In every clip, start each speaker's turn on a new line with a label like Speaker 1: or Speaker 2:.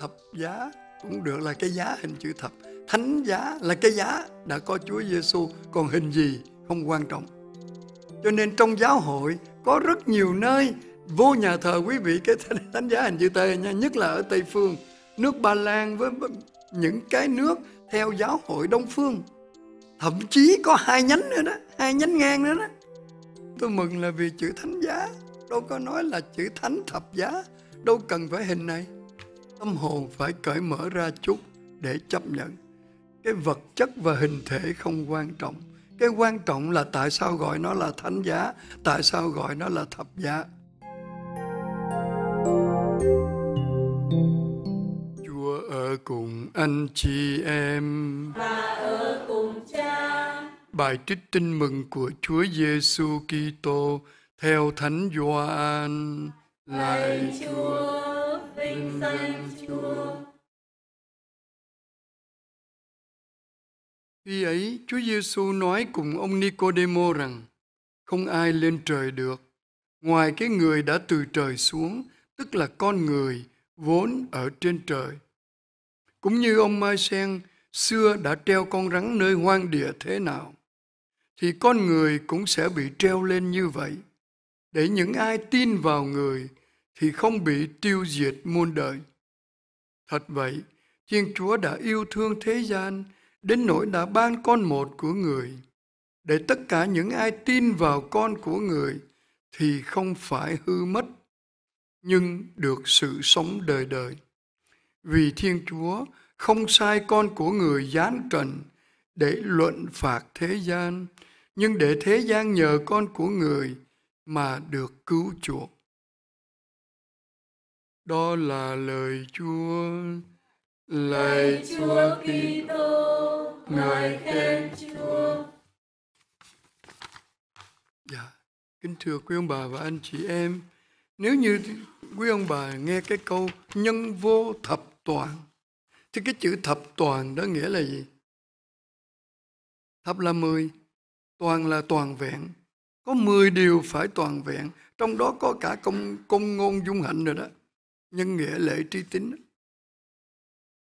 Speaker 1: thập giá cũng được là cái giá hình chữ thập thánh giá là cái giá đã có Chúa Giêsu còn hình gì không quan trọng cho nên trong giáo hội có rất nhiều nơi vô nhà thờ quý vị cái thánh giá hình chữ T nha nhất là ở Tây phương nước Ba Lan với những cái nước theo giáo hội Đông phương thậm chí có hai nhánh nữa đó hai nhánh ngang nữa đó tôi mừng là vì chữ thánh giá đâu có nói là chữ thánh thập giá đâu cần phải hình này tâm hồn phải cởi mở ra chút để chấp nhận cái vật chất và hình thể không quan trọng cái quan trọng là tại sao gọi nó là thánh giá tại sao gọi nó là thập giá chúa ở cùng anh chị em và ở cùng cha bài trích tin mừng của chúa giêsu kitô theo thánh gioan lạy
Speaker 2: chúa vinh
Speaker 1: Khi ấy, Chúa Giêsu nói cùng ông Nicodemo rằng: Không ai lên trời được ngoài cái người đã từ trời xuống, tức là con người vốn ở trên trời. Cũng như ông Mai Sen xưa đã treo con rắn nơi hoang địa thế nào, thì con người cũng sẽ bị treo lên như vậy, để những ai tin vào người thì không bị tiêu diệt muôn đời. Thật vậy, Thiên Chúa đã yêu thương thế gian đến nỗi đã ban con một của người để tất cả những ai tin vào con của người thì không phải hư mất nhưng được sự sống đời đời. Vì Thiên Chúa không sai con của người gián trần để luận phạt thế gian, nhưng để thế gian nhờ con của người mà được cứu chuộc. Đó là lời Chúa. Lạy Chúa Kitô, ngài khen
Speaker 3: Chúa.
Speaker 1: Dạ, kính thưa quý ông bà và anh chị em, nếu như quý ông bà nghe cái câu nhân vô thập toàn, thì cái chữ thập toàn đó nghĩa là gì? Thập là mười, toàn là toàn vẹn. Có mười điều phải toàn vẹn, trong đó có cả công, công ngôn dung hạnh rồi đó nhân nghĩa lễ tri tín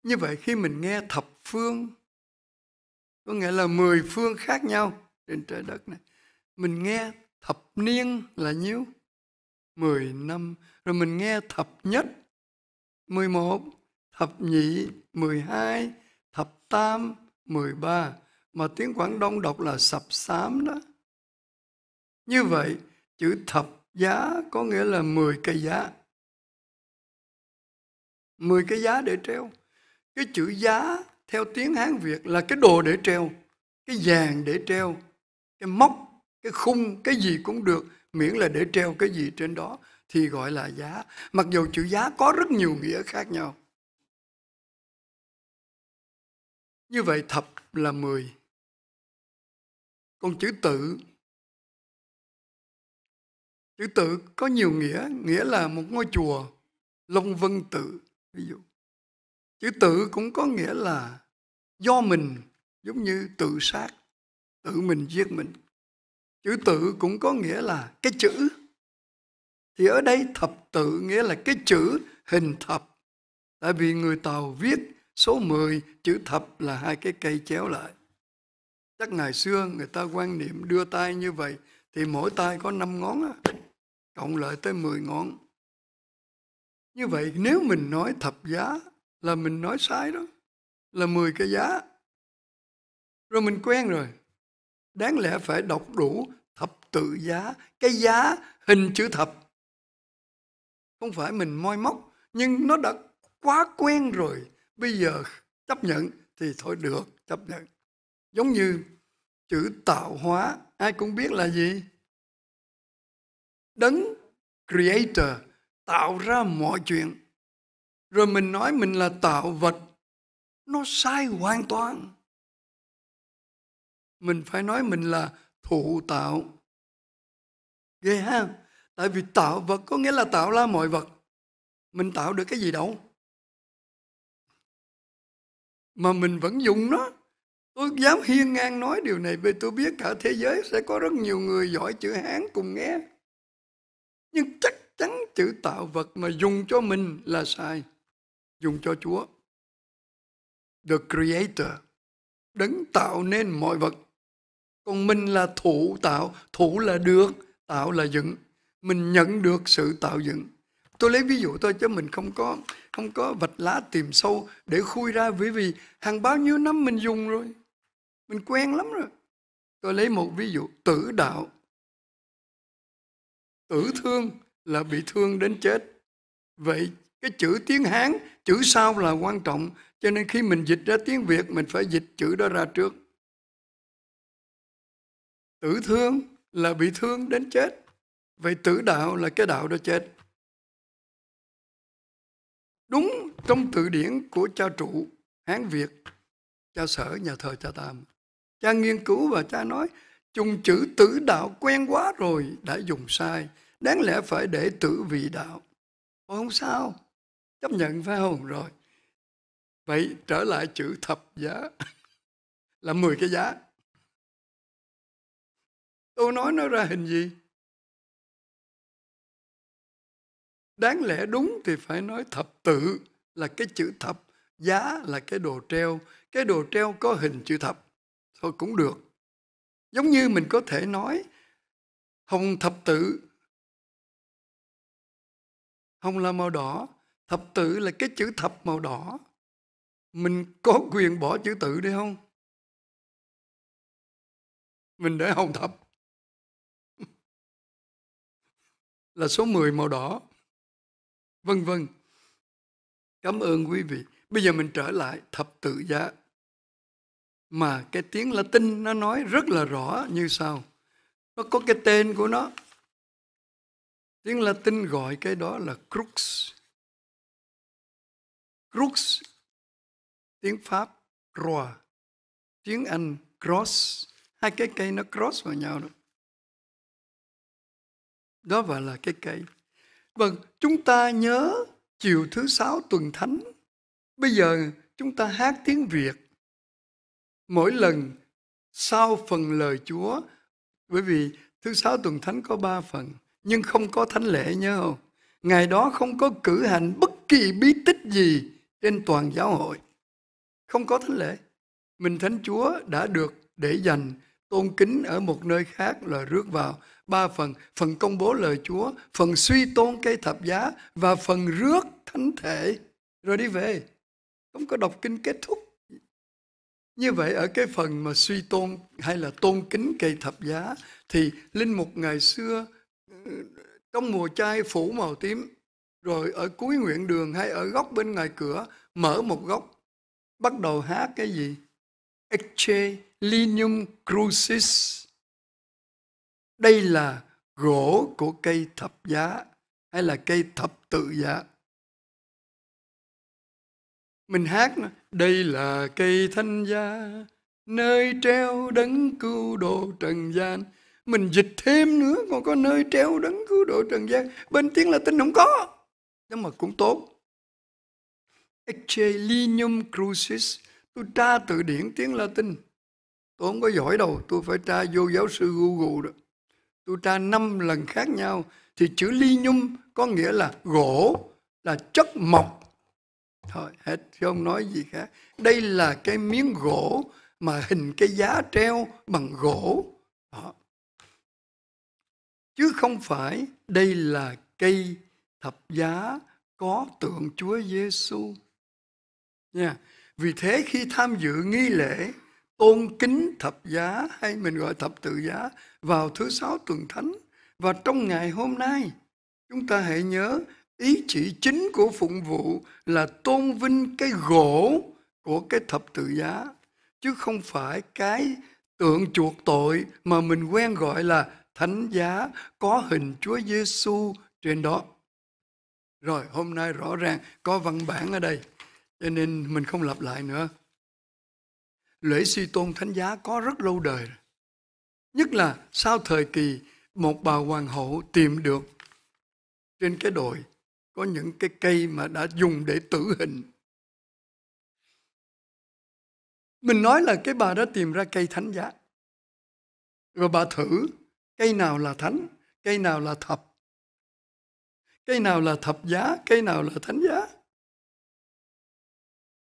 Speaker 1: như vậy khi mình nghe thập phương có nghĩa là mười phương khác nhau trên trái đất này mình nghe thập niên là nhiêu mười năm rồi mình nghe thập nhất mười một thập nhị mười hai thập tam mười ba mà tiếng Quảng Đông đọc là sập xám đó. Như vậy, chữ thập giá có nghĩa là mười cây giá. 10 cái giá để treo cái chữ giá theo tiếng hán việt là cái đồ để treo cái vàng để treo cái móc cái khung cái gì cũng được miễn là để treo cái gì trên đó thì gọi là giá mặc dù chữ giá có rất nhiều nghĩa khác nhau
Speaker 2: như vậy thập là 10 còn chữ tự chữ tự có nhiều nghĩa nghĩa là một ngôi chùa long vân tự ví dụ chữ tự cũng có nghĩa là
Speaker 1: do mình giống như tự sát tự mình giết mình chữ tự cũng có nghĩa là cái chữ thì ở đây thập tự nghĩa là cái chữ hình thập tại vì người tàu viết số 10 chữ thập là hai cái cây chéo lại chắc ngày xưa người ta quan niệm đưa tay như vậy thì mỗi tay có 5 ngón cộng lại tới 10 ngón như vậy nếu mình nói thập giá là mình nói sai đó, là 10 cái giá. Rồi mình quen rồi. Đáng lẽ phải đọc đủ thập tự giá, cái giá hình chữ thập. Không phải mình moi móc, nhưng nó đã quá quen rồi. Bây giờ chấp nhận thì thôi được, chấp nhận. Giống như chữ tạo hóa, ai cũng biết là gì? Đấng creator tạo ra
Speaker 2: mọi chuyện rồi mình nói mình là tạo vật nó sai hoàn toàn mình phải nói mình là thụ tạo ghê ha tại vì tạo vật có nghĩa là tạo ra mọi vật mình tạo được cái gì đâu mà mình vẫn
Speaker 1: dùng nó tôi dám hiên ngang nói điều này vì tôi biết cả thế giới sẽ có rất nhiều người giỏi chữ hán cùng nghe nhưng chắc chắn chữ tạo vật mà dùng cho mình là sai dùng cho chúa the creator đấng tạo nên mọi vật còn mình là thủ tạo thủ là được tạo là dựng mình nhận được sự tạo dựng tôi lấy ví dụ thôi chứ mình không có không có vạch lá tìm sâu để khui ra bởi vì hàng bao nhiêu năm mình dùng rồi mình quen lắm rồi tôi lấy một ví dụ tử đạo tử thương là bị thương đến chết vậy cái chữ tiếng hán chữ sau là quan trọng cho nên khi mình dịch ra tiếng việt mình phải dịch chữ đó ra trước tử thương là bị thương đến chết vậy tử đạo là cái đạo đó chết đúng trong từ điển của cha trụ hán việt cha sở nhà thờ cha tam cha nghiên cứu và cha nói chung chữ tử đạo quen quá rồi đã dùng sai đáng lẽ phải để tử vị đạo Ôi không sao chấp nhận phải không rồi vậy trở lại chữ thập giá
Speaker 2: là 10 cái giá tôi nói nó ra hình gì đáng lẽ đúng
Speaker 1: thì phải nói thập tự là cái chữ thập giá là cái đồ treo cái đồ treo có hình chữ thập thôi cũng được giống như mình có thể nói
Speaker 2: hồng thập tự hồng là màu đỏ thập tự là cái chữ thập màu đỏ mình có quyền bỏ chữ tự đi không mình để hồng thập là số 10 màu đỏ vân
Speaker 1: vân cảm ơn quý vị bây giờ mình trở lại thập tự giá mà cái tiếng Latin nó nói rất là rõ như sau. Nó có cái tên của nó Tiếng Latin gọi cái đó là crux.
Speaker 2: Crux, tiếng Pháp, roi, tiếng Anh, cross. Hai cái cây nó cross vào nhau đó.
Speaker 1: Đó và là cái cây. Vâng, chúng ta nhớ chiều thứ sáu tuần thánh. Bây giờ chúng ta hát tiếng Việt. Mỗi lần sau phần lời Chúa, bởi vì thứ sáu tuần thánh có ba phần nhưng không có thánh lễ nhớ không? Ngày đó không có cử hành bất kỳ bí tích gì trên toàn giáo hội. Không có thánh lễ. Mình Thánh Chúa đã được để dành tôn kính ở một nơi khác là rước vào ba phần phần công bố lời Chúa phần suy tôn cây thập giá và phần rước thánh thể rồi đi về không có đọc kinh kết thúc như vậy ở cái phần mà suy tôn hay là tôn kính cây thập giá thì linh mục ngày xưa trong mùa chay phủ màu tím rồi ở cuối nguyện đường hay ở góc bên ngoài cửa mở một góc bắt đầu hát cái gì Ecce Linium Crucis đây là gỗ của cây thập giá hay là cây thập tự giá mình hát đây là cây thanh gia nơi treo đấng cứu độ trần gian mình dịch thêm nữa còn có nơi treo đấng cứu độ trần gian bên tiếng latin không có nhưng mà cũng tốt Ecce Linium Crucis Tôi tra từ điển tiếng Latin Tôi không có giỏi đâu Tôi phải tra vô giáo sư Google đó Tôi tra năm lần khác nhau Thì chữ Linium có nghĩa là gỗ Là chất mộc Thôi hết chứ không nói gì khác Đây là cái miếng gỗ Mà hình cái giá treo bằng gỗ đó chứ không phải đây là cây thập giá có tượng Chúa Giêsu. Nha. Vì thế khi tham dự nghi lễ tôn kính thập giá hay mình gọi thập tự giá vào thứ sáu tuần thánh và trong ngày hôm nay chúng ta hãy nhớ ý chỉ chính của phụng vụ là tôn vinh cái gỗ của cái thập tự giá chứ không phải cái tượng chuộc tội mà mình quen gọi là thánh giá có hình Chúa Giêsu trên đó. Rồi hôm nay rõ ràng có văn bản ở đây cho nên mình không lặp lại nữa. Lễ suy tôn thánh giá có rất lâu đời Nhất là sau thời kỳ một bà hoàng hậu tìm được trên cái đồi có những cái
Speaker 2: cây mà đã dùng để tử hình.
Speaker 1: Mình nói là cái bà đã tìm ra cây thánh giá. Rồi bà thử cây nào là thánh cây nào là thập cây nào là thập giá cây nào là thánh giá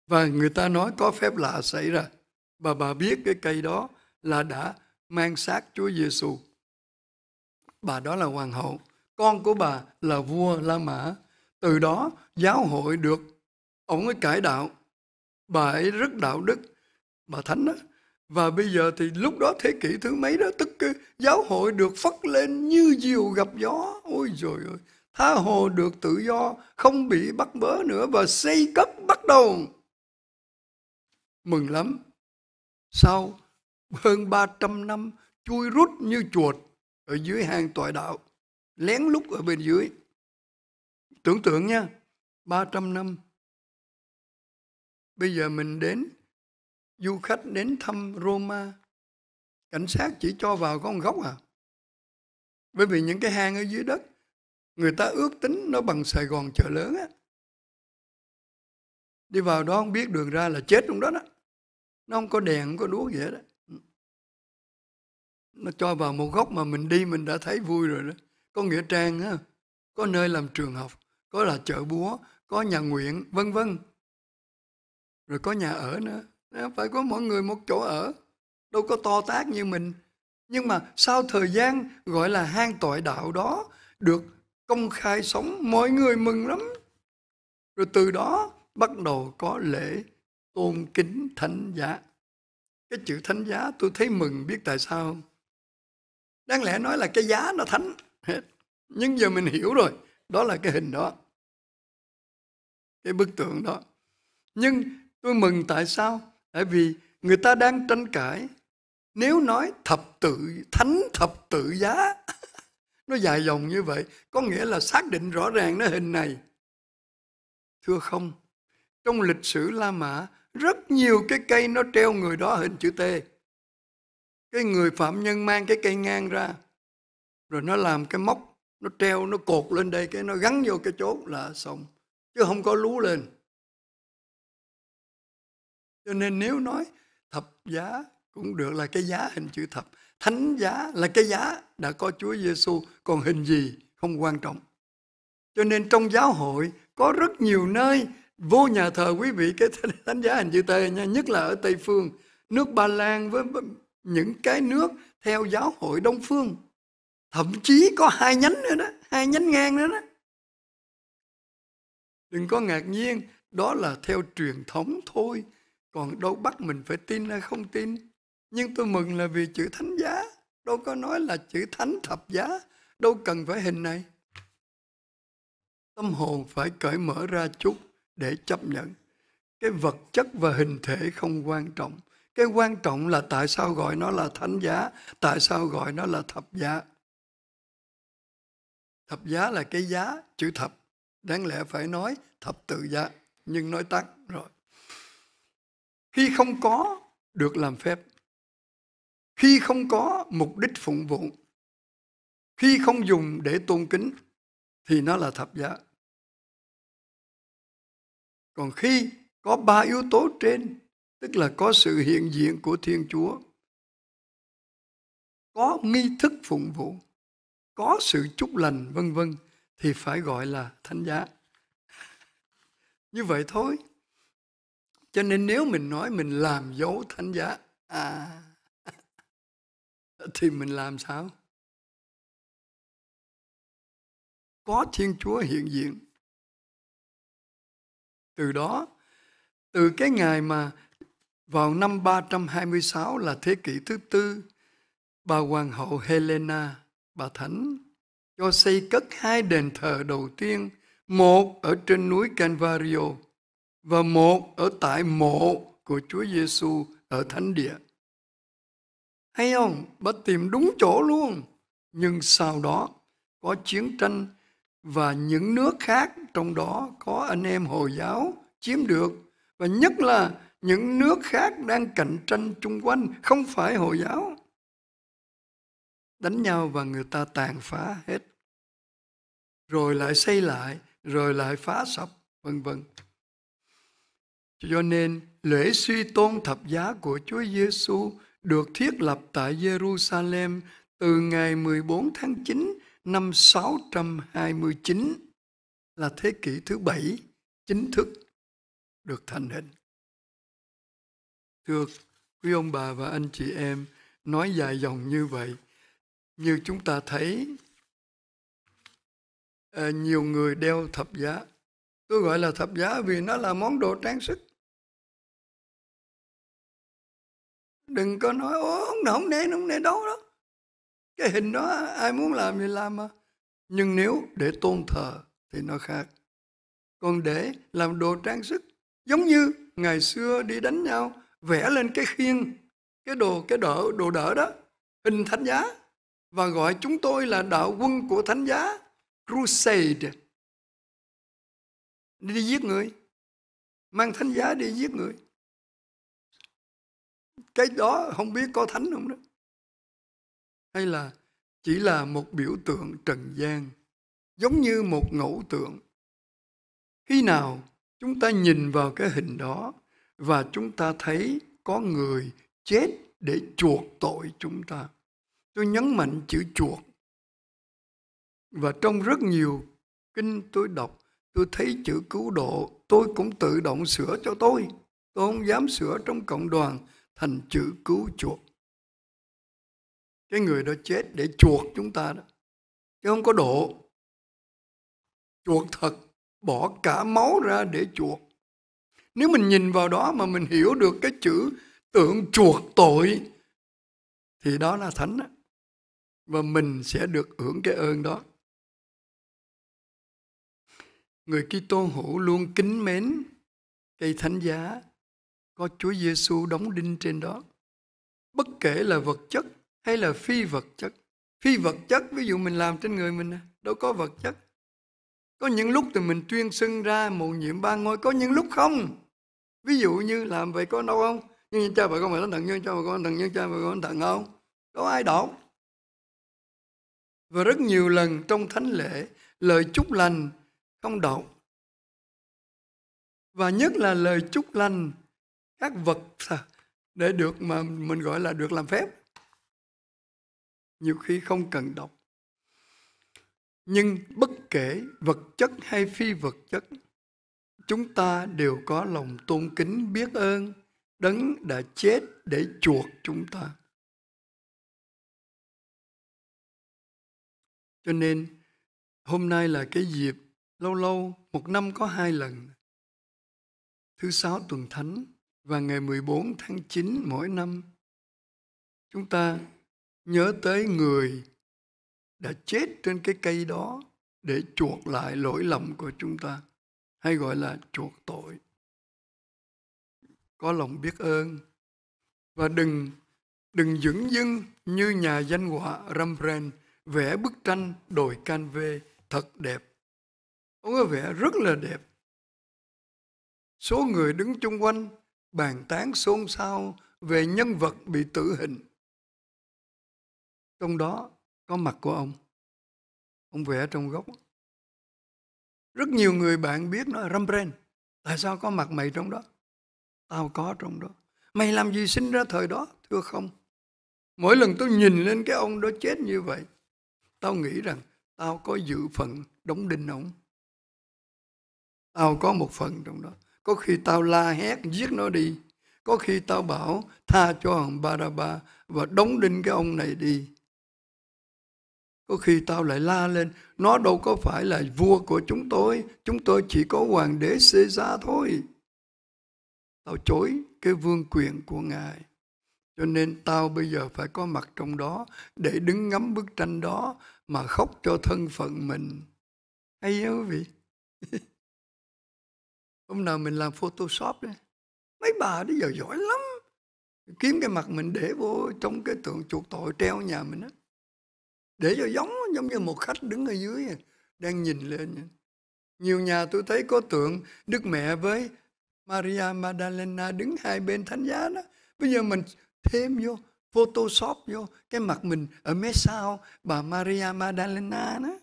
Speaker 1: và người ta nói có phép lạ xảy ra và bà biết cái cây đó là đã mang xác Chúa Giêsu bà đó là hoàng hậu con của bà là vua La Mã từ đó giáo hội được ông ấy cải đạo bà ấy rất đạo đức bà thánh đó và bây giờ thì lúc đó thế kỷ thứ mấy đó tức giáo hội được phất lên như diều gặp gió. Ôi trời ơi, tha hồ được tự do, không bị bắt bớ nữa và xây cấp bắt đầu. Mừng lắm. Sau hơn 300 năm chui rút như chuột ở dưới hang tọa đạo, lén lút ở bên dưới. Tưởng tượng nha,
Speaker 2: 300 năm. Bây giờ mình đến du
Speaker 1: khách đến thăm Roma, cảnh sát chỉ cho vào có một góc à. Bởi vì những cái hang ở dưới đất, người ta ước tính nó bằng Sài Gòn chợ lớn á.
Speaker 2: Đi vào đó không biết đường ra là chết trong đó đó. Nó
Speaker 1: không có đèn, không có đuốc gì hết đó. Nó cho vào một góc mà mình đi mình đã thấy vui rồi đó. Có nghĩa trang á, có nơi làm trường học, có là chợ búa, có nhà nguyện, vân vân. Rồi có nhà ở nữa phải có mọi người một chỗ ở đâu có to tác như mình nhưng mà sau thời gian gọi là hang tội đạo đó được công khai sống mọi người mừng lắm rồi từ đó bắt đầu có lễ tôn kính thánh giá cái chữ thánh giá tôi thấy mừng biết tại sao đáng lẽ nói là cái giá nó thánh hết nhưng giờ mình hiểu rồi đó là cái hình đó cái bức tượng đó nhưng tôi mừng tại sao Tại vì người ta đang tranh cãi nếu nói thập tự thánh thập tự giá nó dài dòng như vậy có nghĩa là xác định rõ ràng nó hình này thưa không trong lịch sử la mã rất nhiều cái cây nó treo người đó hình chữ t cái người phạm nhân mang cái cây ngang ra rồi nó làm cái móc nó treo nó cột lên đây cái nó gắn vô cái chốt là xong chứ không có lú lên cho nên nếu nói thập giá cũng được là cái giá hình chữ thập. Thánh giá là cái giá đã có Chúa Giêsu còn hình gì không quan trọng. Cho nên trong giáo hội có rất nhiều nơi vô nhà thờ quý vị cái thánh giá hình chữ T nha, nhất là ở Tây Phương, nước Ba Lan với những cái nước theo giáo hội Đông Phương. Thậm chí có hai nhánh nữa đó, hai nhánh ngang nữa đó. Đừng có ngạc nhiên, đó là theo truyền thống thôi còn đâu bắt mình phải tin hay không tin nhưng tôi mừng là vì chữ thánh giá đâu có nói là chữ thánh thập giá đâu cần phải hình này tâm hồn phải cởi mở ra chút để chấp nhận cái vật chất và hình thể không quan trọng cái quan trọng là tại sao gọi nó là thánh giá tại sao gọi nó là thập giá thập giá là cái giá chữ thập đáng lẽ phải nói thập tự giá nhưng nói tắt rồi khi không có được làm phép khi không có mục đích phụng vụ
Speaker 2: khi không dùng để tôn kính thì nó là thập giá còn khi có ba yếu tố trên tức là có sự hiện
Speaker 1: diện của thiên chúa có nghi thức phụng vụ có sự chúc lành vân vân thì phải gọi là thánh giá như vậy thôi cho nên nếu mình nói mình làm dấu thánh giá à, thì mình làm sao?
Speaker 2: Có Thiên Chúa hiện diện.
Speaker 1: Từ đó, từ cái ngày mà vào năm 326 là thế kỷ thứ tư, bà hoàng hậu Helena, bà thánh, cho xây cất hai đền thờ đầu tiên, một ở trên núi Canvario và một ở tại mộ của Chúa Giêsu ở thánh địa. Hay không? Bà tìm đúng chỗ luôn. Nhưng sau đó có chiến tranh và những nước khác trong đó có anh em Hồi giáo chiếm được và nhất là những nước khác đang cạnh tranh chung quanh không phải Hồi giáo. Đánh nhau và người ta tàn phá hết. Rồi lại xây lại, rồi lại phá sập, vân vân. Cho nên lễ suy tôn thập giá của Chúa Giêsu được thiết lập tại Jerusalem từ ngày 14 tháng 9 năm 629 là thế kỷ thứ bảy
Speaker 2: chính thức được thành hình. Thưa
Speaker 1: quý ông bà và anh chị em, nói dài dòng như vậy, như chúng ta thấy à, nhiều người đeo thập giá.
Speaker 2: Tôi gọi là thập giá vì nó là món đồ trang sức.
Speaker 1: đừng có nói ô không không nên không nên đâu đó cái hình đó ai muốn làm thì làm mà nhưng nếu để tôn thờ thì nó khác còn để làm đồ trang sức giống như ngày xưa đi đánh nhau vẽ lên cái khiên cái đồ cái đỡ đồ đỡ đó hình thánh giá và gọi chúng tôi là đạo quân của thánh giá crusade
Speaker 2: đi giết người mang thánh giá đi giết người cái đó không biết có thánh không đó hay là chỉ là
Speaker 1: một biểu tượng trần gian giống như một ngẫu tượng khi nào chúng ta nhìn vào cái hình đó và chúng ta thấy có người chết để chuộc tội chúng ta tôi nhấn mạnh chữ chuộc và trong rất nhiều kinh tôi đọc tôi thấy chữ cứu độ tôi cũng tự động sửa cho tôi tôi không dám sửa trong cộng đoàn thành chữ cứu chuộc cái người đó chết để chuộc chúng ta đó chứ không có độ chuộc thật bỏ cả máu ra để chuộc nếu mình nhìn vào đó mà mình hiểu được cái chữ tượng chuộc tội thì đó là thánh đó. và mình sẽ được hưởng cái ơn đó người Kitô hữu luôn kính mến cây thánh giá có Chúa Giêsu đóng đinh trên đó. Bất kể là vật chất hay là phi vật chất. Phi vật chất, ví dụ mình làm trên người mình, đâu có vật chất. Có những lúc thì mình tuyên xưng ra mầu nhiệm ba ngôi, có những lúc không. Ví dụ như làm vậy có đâu không? Nhưng cha bà con mày nó đặng nhân, cha bà con đặng nhân, cha bà con đặng không? Có ai đọc? Và rất nhiều lần trong thánh lễ, lời chúc lành không đọc. Và nhất là lời chúc lành các vật để được mà mình gọi là được làm phép nhiều khi không cần đọc nhưng bất kể vật chất hay phi vật chất chúng ta đều có lòng tôn kính biết ơn đấng đã chết
Speaker 2: để chuộc chúng ta
Speaker 1: cho nên hôm nay là cái dịp lâu lâu một năm có hai lần thứ sáu tuần thánh và ngày 14 tháng 9 mỗi năm chúng ta nhớ tới người đã chết trên cái cây đó để chuộc lại lỗi lầm của chúng ta hay gọi là chuộc tội có lòng biết ơn và đừng đừng dững dưng như nhà danh họa Rembrandt vẽ bức tranh đồi canvê thật đẹp ông ấy vẽ rất là đẹp số người đứng chung quanh bàn tán xôn xao
Speaker 2: về nhân vật bị tử hình. Trong đó có mặt của ông.
Speaker 1: Ông vẽ trong góc. Rất nhiều người bạn biết nói Rembrandt, tại sao có mặt mày trong đó? Tao có trong đó. Mày làm gì sinh ra thời đó, thưa không? Mỗi lần tôi nhìn lên cái ông đó chết như vậy, tao nghĩ rằng tao có dự phận đóng đinh ông. Tao có một phần trong đó. Có khi tao la hét giết nó đi. Có khi tao bảo tha cho ông Baraba và đóng đinh cái ông này đi. Có khi tao lại la lên, nó đâu có phải là vua của chúng tôi, chúng tôi chỉ có hoàng đế Caesar thôi. Tao chối cái vương quyền của Ngài. Cho nên tao bây giờ phải có mặt trong đó để đứng ngắm bức tranh đó mà khóc cho thân phận mình. Hay không quý vị? hôm nào mình làm photoshop đấy mấy bà bây giờ giỏi lắm kiếm cái mặt mình để vô trong cái tượng chuộc tội treo nhà mình đó, để cho giống giống như một khách đứng ở dưới à, đang nhìn lên à. nhiều nhà tôi thấy có tượng đức mẹ với Maria Magdalena đứng hai bên thánh giá đó bây giờ mình thêm vô photoshop vô cái mặt mình ở mé sau bà Maria Magdalena đó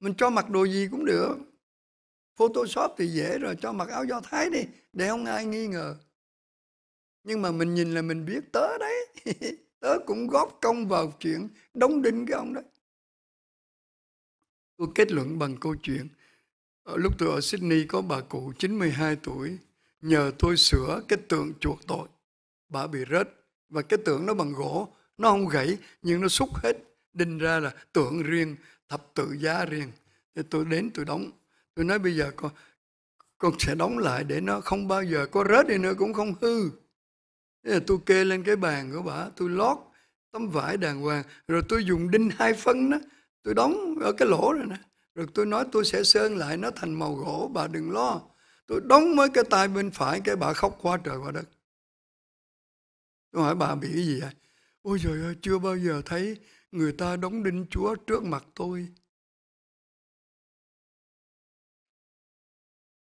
Speaker 1: mình cho mặc đồ gì cũng được Photoshop thì dễ rồi cho mặc áo do thái đi để không ai nghi ngờ nhưng mà mình nhìn là mình biết tớ đấy tớ cũng góp công vào chuyện đóng đinh cái ông đó tôi kết luận bằng câu chuyện ở lúc tôi ở Sydney có bà cụ 92 tuổi nhờ tôi sửa cái tượng chuộc tội bà bị rớt và cái tượng nó bằng gỗ nó không gãy nhưng nó xúc hết đinh ra là tượng riêng thập tự giá riêng thì tôi đến tôi đóng tôi nói bây giờ con con sẽ đóng lại để nó không bao giờ có rớt đi nữa cũng không hư thế là tôi kê lên cái bàn của bà tôi lót tấm vải đàng hoàng rồi tôi dùng đinh hai phân đó tôi đóng ở cái lỗ rồi nè rồi tôi nói tôi sẽ sơn lại nó thành màu gỗ bà đừng lo tôi đóng mới cái tay bên phải cái bà khóc qua trời qua đất tôi hỏi bà bị cái gì vậy ôi trời ơi chưa bao giờ thấy người ta đóng đinh chúa
Speaker 2: trước mặt tôi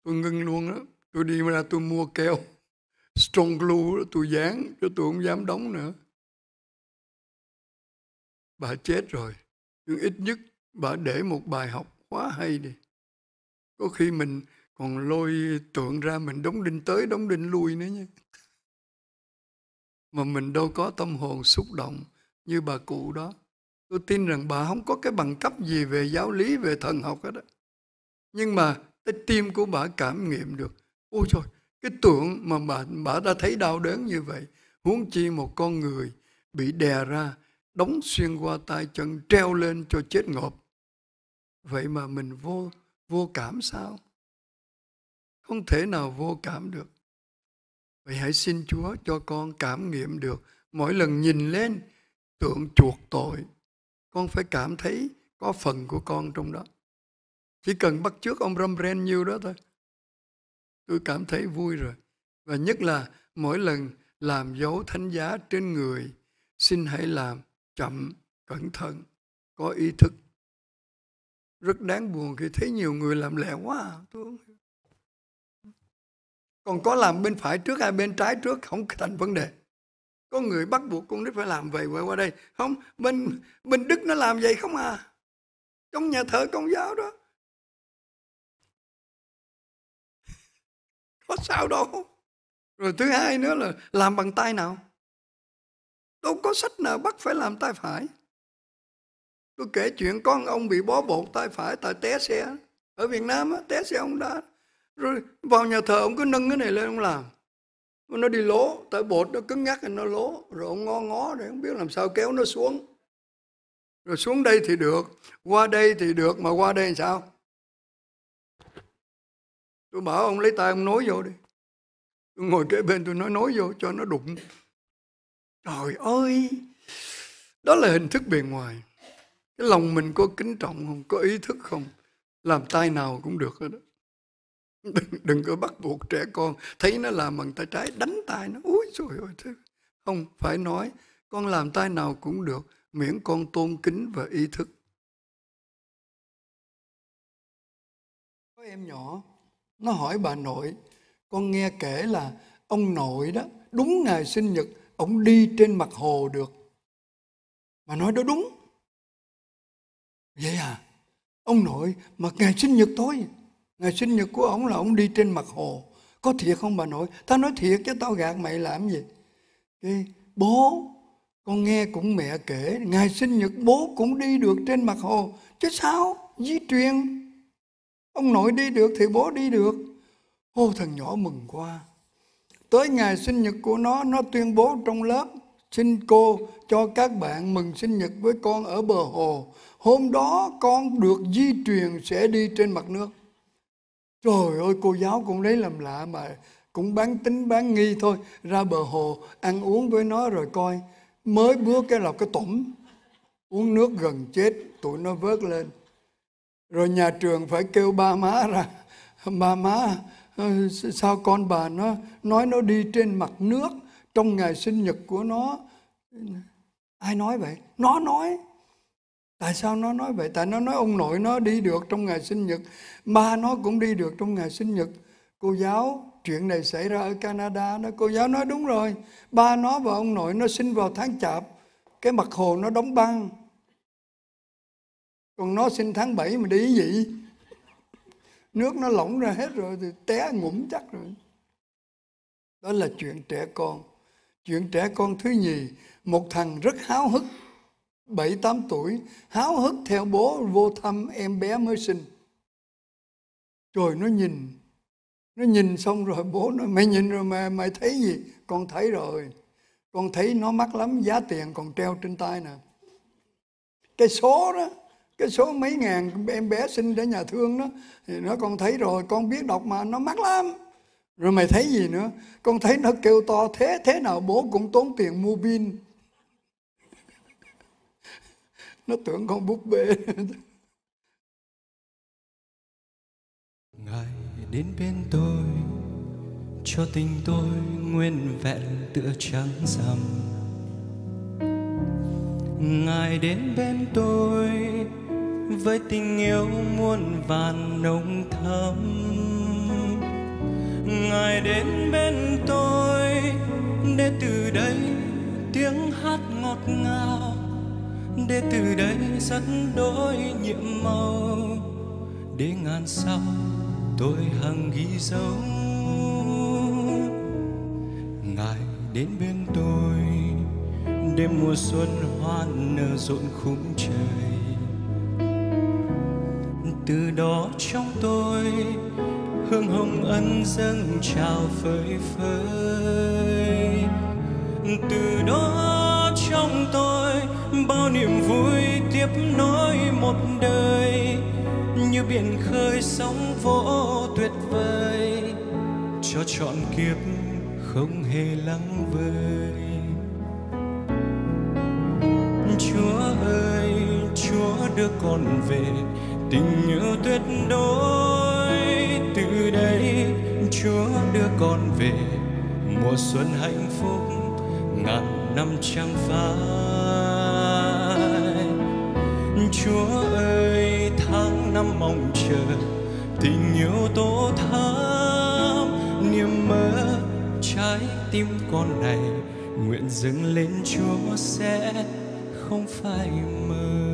Speaker 1: tôi ngưng luôn đó tôi đi ra tôi mua keo strong glue đó, tôi dán cho tôi không dám đóng nữa bà chết rồi nhưng ít nhất bà để một bài học quá hay đi có khi mình còn lôi tượng ra mình đóng đinh tới đóng đinh lui nữa nhé mà mình đâu có tâm hồn xúc động như bà cụ đó tôi tin rằng bà không có cái bằng cấp gì về giáo lý về thần học hết đó nhưng mà cái tim của bà cảm nghiệm được ôi trời cái tượng mà bà, bà đã thấy đau đớn như vậy huống chi một con người bị đè ra đóng xuyên qua tay chân treo lên cho chết ngộp vậy mà mình vô vô cảm sao không thể nào vô cảm được vậy hãy xin chúa cho con cảm nghiệm được mỗi lần nhìn lên tượng chuộc tội con phải cảm thấy có phần của con trong đó chỉ cần bắt trước ông Rembrandt nhiêu đó thôi. Tôi cảm thấy vui rồi. Và nhất là mỗi lần làm dấu thánh giá trên người, xin hãy làm chậm, cẩn thận, có ý thức. Rất đáng buồn khi thấy nhiều người làm lẹ quá. À, tôi Còn có làm bên phải trước hay bên trái trước không thành vấn đề. Có người bắt buộc con nít phải làm vậy qua qua đây. Không, bên bên Đức nó làm vậy không à.
Speaker 2: Trong nhà thờ công giáo đó có sao đâu rồi thứ hai nữa là làm bằng tay nào
Speaker 1: đâu có sách nào bắt phải làm tay phải tôi kể chuyện con ông bị bó bột tay phải tại té xe ở việt nam á té xe ông đã rồi vào nhà thờ ông cứ nâng cái này lên ông làm nó đi lố tại bột nó cứng ngắc nó lố rồi ông ngó ngó rồi không biết làm sao kéo nó xuống rồi xuống đây thì được qua đây thì được mà qua đây làm sao tôi bảo ông lấy tay ông nói vô đi tôi ngồi kế bên tôi nói nói vô cho nó đụng trời ơi đó là hình thức bề ngoài cái lòng mình có kính trọng không có ý thức không làm tay nào cũng được hết đó đừng, đừng có bắt buộc trẻ con thấy nó làm bằng tay trái đánh tay nó úi trời ơi, thế không phải nói con làm tay nào cũng được miễn con tôn kính và ý thức
Speaker 2: có em nhỏ nó
Speaker 1: hỏi bà nội con nghe kể là ông nội đó đúng ngày sinh nhật ông đi trên mặt hồ được mà nói đó đúng vậy à ông nội mà ngày sinh nhật tôi ngày sinh nhật của ông là ông đi trên mặt hồ có thiệt không bà nội tao nói thiệt chứ tao gạt mày làm gì cái bố con nghe cũng mẹ kể ngày sinh nhật bố cũng đi được trên mặt hồ chứ sao di truyền Ông nội đi được thì bố đi được. Ô thằng nhỏ mừng quá. Tới ngày sinh nhật của nó, nó tuyên bố trong lớp xin cô cho các bạn mừng sinh nhật với con ở bờ hồ. Hôm đó con được di truyền sẽ đi trên mặt nước. Trời ơi cô giáo cũng lấy làm lạ mà cũng bán tính bán nghi thôi. Ra bờ hồ ăn uống với nó rồi coi. Mới bước cái lọc cái tủng. Uống nước gần chết tụi nó vớt lên rồi nhà trường phải kêu ba má ra ba má sao con bà nó nói nó đi trên mặt nước trong ngày sinh nhật của nó ai nói vậy nó nói tại sao nó nói vậy tại nó nói ông nội nó đi được trong ngày sinh nhật ba nó cũng đi được trong ngày sinh nhật cô giáo chuyện này xảy ra ở canada đó cô giáo nói đúng rồi ba nó và ông nội nó sinh vào tháng chạp cái mặt hồ nó đóng băng con nó sinh tháng 7 mà đi gì nước nó lỏng ra hết rồi thì té ngủm chắc rồi đó là chuyện trẻ con chuyện trẻ con thứ nhì một thằng rất háo hức bảy tám tuổi háo hức theo bố vô thăm em bé mới sinh rồi nó nhìn nó nhìn xong rồi bố nó mày nhìn rồi mà mày thấy gì con thấy rồi con thấy nó mắc lắm giá tiền còn treo trên tay nè cái số đó cái số mấy ngàn em bé sinh ra nhà thương đó thì nó con thấy rồi con biết đọc mà nó mắc lắm rồi mày thấy gì nữa con thấy nó kêu to thế thế nào bố cũng tốn tiền mua pin nó tưởng con búp bê
Speaker 2: ngài đến bên
Speaker 3: tôi cho tình tôi nguyên vẹn tựa trắng rằm ngài đến bên tôi với tình yêu muôn vàn nồng thắm ngài đến bên tôi để từ đây tiếng hát ngọt ngào để từ đây dẫn đổi nhiệm màu để ngàn sau tôi hằng ghi dấu ngài đến bên tôi đêm mùa xuân hoa nở rộn khung trời từ đó trong tôi hương hồng ân dâng trào phơi phới từ đó trong tôi bao niềm vui tiếp nối một đời như biển khơi sóng vỗ tuyệt vời cho trọn kiếp không hề lắng vơi Chúa ơi Chúa đưa con về tình yêu tuyệt đối từ đây chúa đưa con về mùa xuân hạnh phúc ngàn năm chẳng phai chúa ơi tháng năm mong chờ tình yêu tô thắm niềm mơ trái tim con này nguyện dâng lên chúa sẽ không phải mơ